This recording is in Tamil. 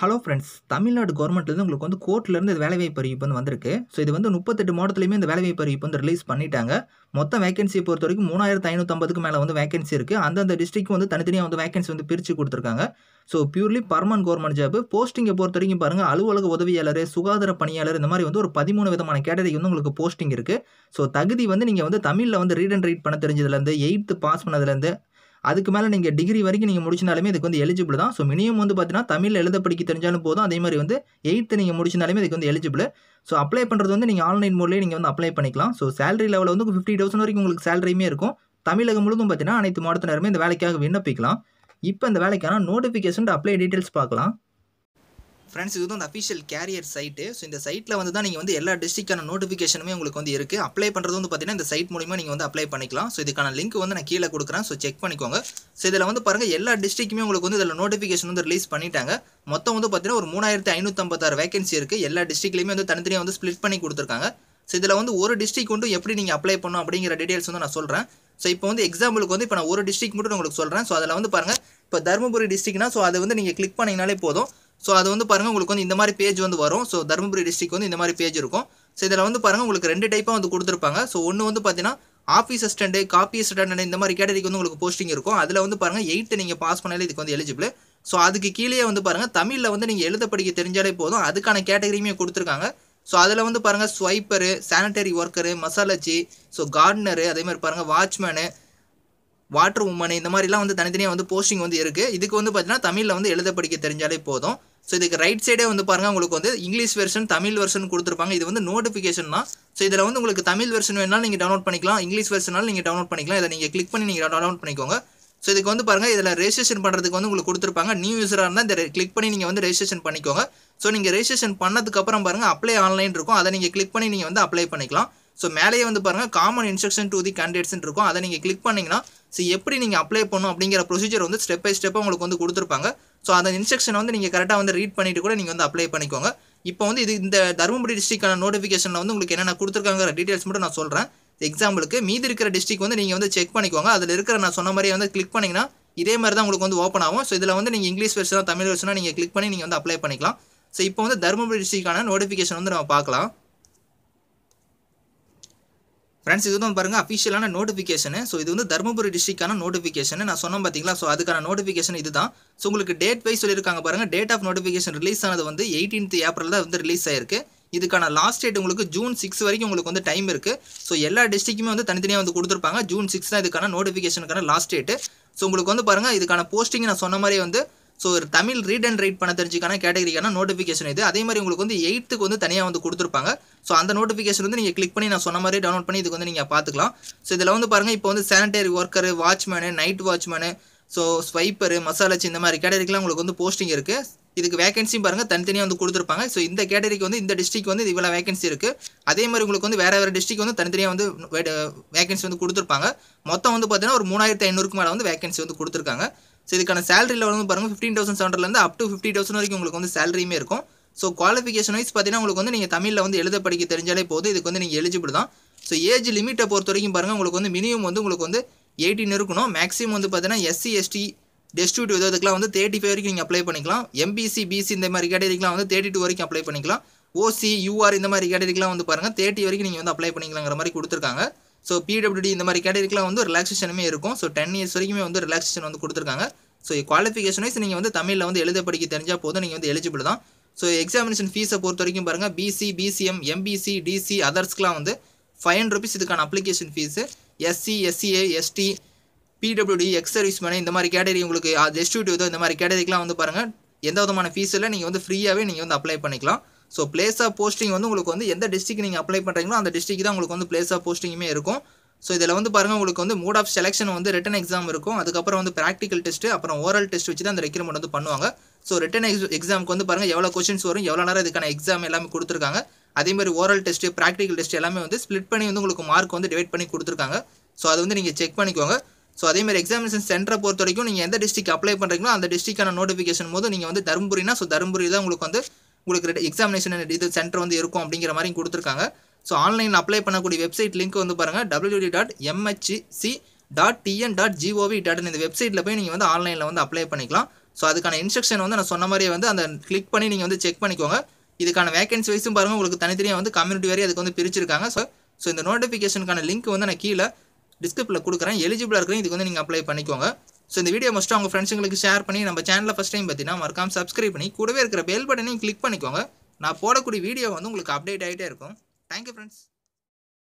ஹலோ ஃப்ரெண்ட்ஸ் தமிழ்நாடு கவர்மெண்ட்லேருந்து உங்களுக்கு வந்து கோர்ட்லேருந்து இது வேலைவாய்ப்பு அறிவிப்பு வந்து வந்திருக்கு ஸோ இது வந்து முப்பத்தெட்டு மாவட்டத்துலையுமே இந்த வேலைவாய்ப்பு அறிவிப்பு வந்து ரிலீஸ் பண்ணிட்டாங்க மொத்தம் வேகன்சியை பொறுத்த வரைக்கும் மூணாயிரத்து ஐநூற்றம்பதுக்கு மேலே வந்து வேகன்சி இருக்குது அந்தந்த டிஸ்ட்ரிக்ட் வந்து தனித்தனியாக வந்து வேகன்சி வந்து பிரித்து கொடுத்துருக்காங்க so purely permanent government job போஸ்டிங்கை பொறுத்த வரைக்கும் பாருங்கள் அலுவலக உதவியாளர் சுகாதார பணியாளர் இந்த மாதிரி வந்து ஒரு பதிமூணு விதமான கேட்டகரி வந்து உங்களுக்கு போஸ்டிங் இருக்குது ஸோ தகுதி வந்து நீங்கள் வந்து தமிழில் வந்து ரீட் அண்ட் ரைட் பண்ண தெரிஞ்சதுலேருந்து எயித்து பாஸ் பண்ணதுலேருந்து அதுக்கு மேலே நீங்கள் டிகிரி வரைக்கும் நீங்கள் முடிச்சினாலுமே இதுக்கு வந்து எலிஜிபிள் தான் ஸோ மினிமம் வந்து பார்த்தீங்கன்னா தமிழ் எழுத படிக்க தெரிஞ்சாலும் போதும் அதே மாதிரி வந்து எயித்து நீங்கள் முடிச்சினாலுமே இதுக்கு வந்து எலிஜிபிள் ஸோ அப்ளை பண்ணுறது வந்து நீங்கள் ஆன்லைன் மூலியே நீங்கள் வந்து அப்ளை பண்ணிக்கலாம் ஸோ சேலரி லெவலில் வந்து ஃபிஃப்டி தௌசண்ட் வரைக்கும் உங்களுக்கு சேலரியுமே இருக்கும் தமிழகம் முழுதும் பார்த்தீங்கன்னா அனைத்து மாவட்டத்தினருமே இந்த வேலைக்காக விண்ணப்பிக்கலாம் இப்போ இந்த வேலைக்கான நோட்டிஃபிகேஷன் அப்ளை டீட்டெயில்ஸ் பார்க்கலாம் ஃப்ரெண்ட்ஸ் இது வந்து அஃபிஷியல் கேரியர் சைட்டு ஸோ இந்த சைட்டில் வந்து தான் நீங்கள் வந்து எல்லா டிஸ்ட்ரிக்டான நோட்டிஃபிகேஷனுமே உங்களுக்கு வந்து இருக்குது அப்ளை பண்ணுறது வந்து பார்த்தீங்கன்னா இந்த சைட் மூலிமா நீங்கள் வந்து அப்ளை பண்ணிக்கலாம் ஸோ இதுக்கான லிங்க் வந்து நான் கீழே கொடுக்குறேன் ஸோ செக் பண்ணிக்கோங்க ஸோ இதில் வந்து பாருங்கள் எல்லா டிஸ்ட்ரிக்குமே உங்களுக்கு வந்து இதில் நோட்டிஃபிகேஷன் வந்து ரிலீஸ் பண்ணிட்டாங்க மொத்தம் வந்து பார்த்தீங்கன்னா ஒரு மூணாயிரத்து ஐநூற்றம்பத்தாறு வேகன்சி இருக்குது எல்லா டிஸ்ட்ரிக்ட்லையுமே வந்து தனித்தனியாக வந்து ஸ்பிளிட் பண்ணி கொடுத்துருக்காங்க ஸோ இதில் வந்து ஒரு டிஸ்ட்ரிக் வந்து எப்படி நீங்கள் அப்ளை பண்ணணும் அப்படிங்கிற டீடைல்ஸ் வந்து நான் சொல்கிறேன் ஸோ இப்போ வந்து எக்ஸாம்பிளுக்கு வந்து இப்போ நான் ஒரு டிஸ்ட்ரிக் மட்டும் உங்களுக்கு சொல்கிறேன் ஸோ அதில் வந்து பாருங்கள் இப்போ தருமபுரி டிஸ்ட்ரிக்னா ஸோ அதை வந்து நீங்கள் கிளிக் பண்ணிங்கனாலே போதும் ஸோ அது வந்து பாருங்கள் உங்களுக்கு வந்து இந்த மாதிரி பேஜ் வந்து வரும் ஸோ தருமபுரி டிஸ்ட்ரிக் வந்து இந்த மாதிரி பேஜ் இருக்கும் ஸோ இதில் வந்து பாருங்கள் உங்களுக்கு ரெண்டு டைப்பாக வந்து கொடுத்துருப்பாங்க ஸோ ஒன்று வந்து பார்த்தீங்கன்னா ஆஃபீஸ் அசிஸ்டண்ட்டு காப்பி அசிஸ்டண்ட் இந்த மாதிரி கேட்டகரிக்கு வந்து உங்களுக்கு போஸ்டிங் இருக்கும் அதில் வந்து பாருங்கள் எயித்து நீங்கள் பாஸ் பண்ணாலே இதுக்கு வந்து எலிஜிபிள் ஸோ அதுக்கு கீழே வந்து பாருங்கள் தமிழில் வந்து நீங்கள் எழுத படிக்க தெரிஞ்சாலே போதும் அதுக்கான கேட்டகரியுமே கொடுத்துருக்காங்க ஸோ அதில் வந்து பாருங்கள் ஸ்வைப்பரு சானிட்டரி ஒர்க்கரு மசாலாச்சி ஸோ கார்டனரு அதே மாதிரி பாருங்கள் வாட்ச்மேனு வாட்டர் உமனு இந்த மாதிரிலாம் வந்து தனித்தனியாக வந்து போஸ்டிங் வந்து இருக்குது இதுக்கு வந்து பார்த்தீங்கன்னா தமிழில் வந்து எழுத படிக்க தெரிஞ்சாலே போதும் ஸோ இதுக்கு ரைட் சைடே வந்து பாருங்கள் உங்களுக்கு வந்து இங்கிலீஷ் வெர்ஷன் தமிழ் வெர்ஷன் கொடுத்துருப்பாங்க இது வந்து நோட்டிஃபிகேஷன் தான் ஸோ இதில் வந்து உங்களுக்கு தமிழ் வெர்ஷன் வேணாலும் நீங்கள் டவுன்லோட் பண்ணிக்கலாம் இங்கிலீஷ் வெர்ஷனால் நீங்கள் டவுன்லோட் பண்ணிக்கலாம் இதை நீங்கள் கிளிக் பண்ணி நீங்கள் டவுன்லோட் பண்ணிக்கோங்க ஸோ இதுக்கு வந்து பாருங்கள் இதில் ரெஜிஸ்ட்ரேஷன் பண்ணுறதுக்கு வந்து உங்களுக்கு கொடுத்துருப்பாங்க நியூ யூஸராக இருந்தால் இந்த கிளிக் பண்ணி நீங்கள் வந்து ரெஜிஸ்ட்ரேஷன் பண்ணிக்கோங்க ஸோ நீங்கள் ரெஜிஸ்ட்ரேஷன் பண்ணதுக்கப்புறம் பாருங்கள் அப்ளை ஆன்லைன் இருக்கும் அதை நீங்கள் கிளிக் பண்ணி நீங்கள் வந்து அப்ளை பண்ணிக்கலாம் ஸோ மேலேயே வந்து பாருங்கள் common instruction to the candidates இருக்கும் அதை நீங்கள் கிளிக் பண்ணிங்கன்னா ஸோ எப்படி நீங்கள் அப்ளை பண்ணணும் அப்படிங்கிற ப்ரொசீஜர் வந்து ஸ்டெப் பை ஸ்டெப்பாக உங்களுக்கு வந்து கொடுத்துருப்பாங்க ஸோ அந்த இன்ஸ்ட்ரக்ஷனை வந்து நீங்கள் கரெக்டாக வந்து ரீட் பண்ணிவிட்டு கூட நீங்கள் வந்து அப்ளை பண்ணிக்கோங்க இப்போ வந்து இது இந்த தருமபுரி டிஸ்ட்ரிக்டான நோட்டிஃபிகேஷனில் வந்து உங்களுக்கு என்னென்ன கொடுத்துருக்காங்கிற டீட்டெயில்ஸ் மட்டும் நான் சொல்கிறேன் எக்ஸாம்பிளுக்கு மீதி இருக்கிற டிஸ்ட்ரிக் வந்து நீங்கள் வந்து செக் பண்ணிக்கோங்க அதில் இருக்கிற நான் சொன்ன மாதிரி வந்து கிளிக் பண்ணிங்கன்னா இதே மாதிரி தான் உங்களுக்கு வந்து ஓப்பன் ஆகும் ஸோ இதில் வந்து நீங்கள் இங்கிலீஷ் வெர்ஷனாக தமிழ் வெர்ஷனாக நீங்கள் கிளிக் பண்ணி நீங்கள் வந்து அப்ளை பண்ணிக்கலாம் ஸோ இப்போ வந்து தருமபுரி டிஸ்ட்ரிக்டான நோட்டிஃபிகேஷன் வந்து நம்ம பார்க்கலாம் ஃப்ரெண்ட்ஸ் இது வந்து பாருங்கள் அஃபிஷியலான நோட்டிஃபிகேஷன் ஸோ இது வந்து தருமபுரி டிஸ்ட்ரிக்கான நோட்டிஃபிகேஷன் நான் சொன்னேன் பார்த்தீங்களா ஸோ அதுக்கான நோட்டிஃபிகேஷன் இது தான் ஸோ உங்களுக்கு டேட் வைஸ் சொல்லியிருக்காங்க பாருங்கள் டேட் ஆஃப் நோட்டிஃபிகேஷன் ரிலீஸ் ஆனது வந்து எயிட்டீன்த் ஏப்ரல் தான் வந்து ரிலீஸ் ஆயிருக்கு இதுக்கான லாஸ்ட் டேட் உங்களுக்கு ஜூன் சிக்ஸ் வரைக்கும் உங்களுக்கு வந்து டைம் இருக்குது ஸோ எல்லா டிஸ்ட்ரிக்குமே வந்து தனித்தனியாக வந்து கொடுத்துருப்பாங்க ஜூன் சிக்ஸ் தான் இதுக்கான நோட்டிஃபிகேஷனுக்கான லாஸ்ட் டேட்டு ஸோ உங்களுக்கு வந்து பாருங்கள் இதுக்கான போஸ்டிங் நான் சொன்ன மாதிரி வந்து ஸோ ஒரு தமிழ் ரீட் அண்ட் ரைட் பண்ண தெரிஞ்சுக்கான கேட்டகரிக்கான நோட்டிஃபிகேஷன் இது அதே மாதிரி உங்களுக்கு வந்து எயித்துக்கு வந்து தனியாக வந்து கொடுத்துருப்பாங்க ஸோ அந்த நோட்டிஃபிகேஷன் வந்து நீங்கள் கிளிக் பண்ணி நான் சொன்ன மாதிரி டவுன்லோட் பண்ணி இதுக்கு வந்து நீங்கள் பார்த்துக்கலாம் ஸோ இதில் வந்து பாருங்கள் இப்போ வந்து sanitary worker watchman night watchman so sweeper மசாலாச்சு இந்த மாதிரி கேட்டகரிக்கெலாம் உங்களுக்கு வந்து போஸ்டிங் இருக்குது இதுக்கு வேகன்சியும் பாருங்கள் தனித்தனியாக வந்து கொடுத்துருப்பாங்க ஸோ இந்த கேட்டகரிக்கு வந்து இந்த டிஸ்ட்ரிக் வந்து இவ்வளோ வேகன்சி இருக்குது அதே மாதிரி உங்களுக்கு வந்து வேறு வேறு டிஸ்ட்ரிக் வந்து தனித்தனியாக வந்து வேகன்சி வந்து கொடுத்துருப்பாங்க மொத்தம் வந்து பார்த்தீங்கன்னா ஒரு மூணாயிரத்து ஐநூறுக்கு மேலே வந்து வேகன்சி வந்து கொடுத்துருக்காங்க ஸோ இதுக்கான லெவல் வந்து பாருங்கள் ஃபிஃப்டீன் தௌசண்ட் செவன்லேருந்து அப் டு ஃபிஃப்டி தௌசண்ட் வரைக்கும் உங்களுக்கு வந்து சேலரியுமே இருக்கும் ஸோ குவாலிஃபிகேஷன் வைஸ் பார்த்தீங்கன்னா உங்களுக்கு வந்து நீங்கள் தமிழில் வந்து எழுத படிக்க தெரிஞ்சாலே போதும் இதுக்கு வந்து நீங்கள் எலிஜிபிள் தான் ஸோ ஏஜ் லிமிட்டை பொறுத்த வரைக்கும் பாருங்கள் உங்களுக்கு வந்து மினிமம் வந்து உங்களுக்கு வந்து எயிட்டின் இருக்கணும் மேக்ஸிமம் வந்து பார்த்தீங்கன்னா எஸ்சி எஸ்டி டெஸ்டியூட் இதுக்கெலாம் வந்து தேர்ட்டி ஃபைவ் வரைக்கும் நீங்கள் அப்ளை பண்ணிக்கலாம் எம்பிசி பிசி இந்த மாதிரி கேட்டகரிக்கெலாம் வந்து தேர்ட்டி டூ வரைக்கும் அப்ளை பண்ணிக்கலாம் ஓசி யூஆர் இந்த மாதிரி கேட்டகரிக்கெலாம் வந்து பாருங்கள் தேர்ட்டி வரைக்கும் நீங்கள் வந்து அப்ளை பண்ணிக்கலாங்கிற மாதிரி கொடுத்துருக்காங்க ஸோ பிடபிள்யூடி இந்த மாதிரி கேட்டகரிக்கெலாம் வந்து ரிலாக்ஸேஷனுமே இருக்கும் ஸோ டென் இயர்ஸ் வரைக்குமே வந்து ரிலாக்ஸேஷன் வந்து கொடுத்துருக்காங்க ஸோ குவாலிஃபிகேஷன் வைஸ் நீங்கள் வந்து தமிழில் வந்து எழுத படிக்க தெரிஞ்சால் போதும் நீங்கள் வந்து எலிஜிபிள் தான் ஸோ எக்ஸாமினேஷன் ஃபீஸை பொறுத்த வரைக்கும் பாருங்கள் பிசி பிசிஎம் எம்பிசி டிசி அதர்ஸ்க்கெலாம் வந்து ஃபைவ் ஹண்ட்ரட் ருபீஸ் இதுக்கான application fees SC SCA ST PWD ex service இந்த மாதிரி கேட்டகரி உங்களுக்கு அது uh, எஸ்டியூட்டிவ் இந்த மாதிரி கேட்டகரிக்கெலாம் வந்து பாருங்கள் எந்த விதமான ஃபீஸில் இல்லை நீங்கள் வந்து ஃப்ரீயாகவே நீங்கள் வந்து அப்ளை பண்ணிக்கலாம் ஸோ பிளேஸ் ஆஃப் போஸ்டிங் வந்து உங்களுக்கு வந்து எந்த டிஸ்ட்ரிக் நீங்கள் அப்ளை பண்ணுறீங்களோ அந்த டிஸ்ட்ரிக் தான் உங்களுக்கு வந்து பிளேஸ் ஆஃப் போஸ்டிங்குமே இருக்கும் ஸோ இதில் வந்து பாருங்கள் உங்களுக்கு வந்து மோட் ஆஃப் செலெக்ஷன் வந்து ரிட்டன் எக்ஸாம் இருக்கும் அதுக்கப்புறம் வந்து ப்ராக்டிக்கல் டெஸ்ட்டு அப்புறம் ஓரல் டெஸ்ட் வச்சு தான் அந்த ரெக்யூர்மெண்ட் வந்து பண்ணுவாங்க ஸோ ரிட்டன் எக்ஸ் எக்ஸாமுக்கு வந்து பாருங்கள் எவ்வளோ கொஷின்ஸ் வரும் எவ்வளோ நேரம் இதுக்கான எக்ஸாம் எல்லாமே கொடுத்துருக்காங்க அதேமாதிரி ஓரல் டெஸ்ட்டு ப்ராக்டிகல் டெஸ்ட் எல்லாமே வந்து ஸ்பிளிட் பண்ணி வந்து உங்களுக்கு மார்க் வந்து டிவைட் பண்ணி கொடுத்துருக்காங்க ஸோ அது வந்து நீங்கள் செக் பண்ணிக்கோங்க ஸோ அதேமாதிரி எக்ஸாமினேஷன் சென்டரை பொறுத்த வரைக்கும் நீங்கள் எந்த டிஸ்ட்ரிக் அப்ளை பண்ணுறீங்களோ அந்த டிஸ்ட்ரிக்கான நோட்டிஃபிகேஷன் போது நீங்கள் வந்து தருமபுரினா ஸோ தருமபுரி தான் உங்களுக்கு வந்து உங்களுக்கு எக்ஸாமினேஷன் இது சென்டர் வந்து இருக்கும் அப்படிங்கிற மாதிரி கொடுத்துருக்காங்க ஸோ ஆன்லைனில் அப்ளை பண்ணக்கூடிய வெப்சைட் லிங்க் வந்து பாருங்கள் W dot MHC dot TN dot GOV dot இந்த வெப்சைட்டில் போய் நீங்கள் வந்து ஆன்லைனில் வந்து அப்ளை பண்ணிக்கலாம் ஸோ அதுக்கான இன்ஸ்ட்ரக்ஷன் வந்து நான் சொன்ன மாதிரியே வந்து அந்த கிளிக் பண்ணி நீங்கள் வந்து செக் பண்ணிக்கோங்க இதுக்கான வேகன்சி வைஸும் பாருங்கள் உங்களுக்கு தனித்தனியாக வந்து கம்யூனிட்டி வரையும் அதுக்கு வந்து பிரிச்சிருக்காங்க ஸோ ஸோ இந்த நோட்டிஃபிகேஷனுக்கான லிங்க் வந்து நான் கீழே டிஸ்கிரிப்ஷனில் கொடுக்குறேன் எலிஜிபிளாக இருக்கிறேன் இதுக்கு வந்து நீங்கள் அப்ளை பண்ணிக்கோங்க ஸோ இந்த வீடியோ மஸ்ட்டு அவங்க ஃப்ரெண்ட்ஸுங்களுக்கு ஷேர் பண்ணி நம்ம சேனலில் ஃபஸ்ட் டைம் பார்த்தீங்கன்னா மறக்காம சப்ஸ்கிரைப் பண்ணி கூடவே இருக்கிற பெல் பட்டனையும் கிளிக் பண்ணிக்கோங்க நான் போடக்கூடிய வீடியோ வந்து உங்களுக்கு அப்டேட் ஆகிட்டே இருக்கும் தேங்க்யூ ஃப்ரெண்ட்ஸ்